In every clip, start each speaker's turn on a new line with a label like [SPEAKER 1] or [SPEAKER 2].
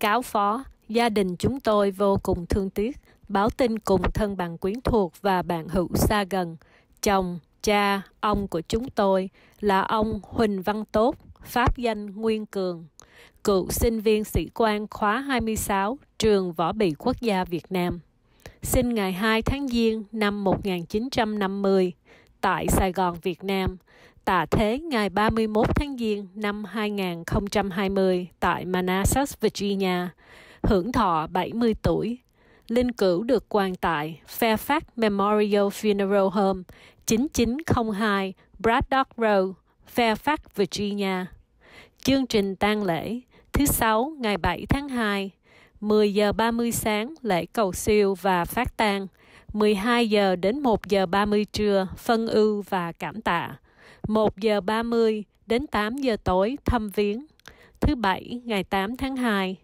[SPEAKER 1] cáo phó, gia đình chúng tôi vô cùng thương tiếc, báo tin cùng thân bằng quyến thuộc và bạn hữu xa gần. Chồng, cha, ông của chúng tôi là ông Huỳnh Văn Tốt, pháp danh Nguyên Cường, cựu sinh viên sĩ quan khóa 26, trường Võ bị Quốc gia Việt Nam. Sinh ngày 2 tháng Giêng năm 1950 tại Sài Gòn, Việt Nam, tạ thế ngày 31 tháng Giêng năm 2020 tại Manassas, Virginia, hưởng thọ 70 tuổi. Linh cữu được quan tại Fairfax Memorial Funeral Home 9902 Braddock Road, Fairfax, Virginia. Chương trình tang lễ thứ Sáu ngày 7 tháng 2, 10 giờ 30 sáng lễ cầu siêu và phát tang, 12 giờ đến 1 giờ 30 trưa phân ưu và cảm tạ. 1 giờ 30 đến 8 giờ tối thăm viếng. Thứ Bảy, ngày 8 tháng 2,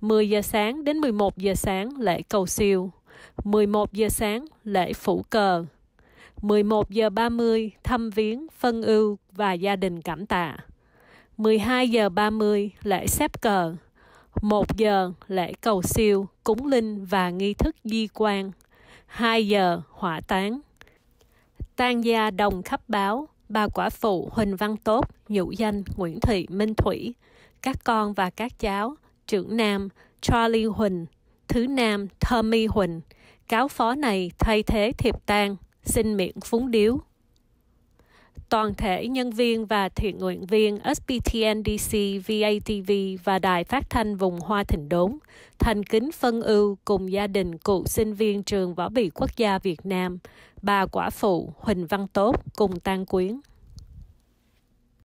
[SPEAKER 1] 10 giờ sáng đến 11 giờ sáng lễ cầu siêu, 11 giờ sáng lễ phủ cờ, 11 giờ 30 thăm viếng phân ưu và gia đình cảm tạ. 12 giờ 30 lễ xếp cờ, 1 giờ lễ cầu siêu, cúng linh và nghi thức di quan, 2 giờ hỏa táng. tan gia đồng khắp báo, bà quả phụ Huỳnh Văn Tốt, nhũ danh Nguyễn Thị Minh Thủy, các con và các cháu, trưởng nam Charlie Huỳnh, thứ nam Thơ Mi Huỳnh, cáo phó này thay thế thiệp tang, xin miệng phúng điếu toàn thể nhân viên và thiện nguyện viên SPTNDC, VATV và Đài Phát thanh vùng Hoa Thịnh Đốn, thành kính phân ưu cùng gia đình cựu sinh viên trường Võ bị Quốc gia Việt Nam, bà quả phụ Huỳnh Văn Tốt cùng tang quyến.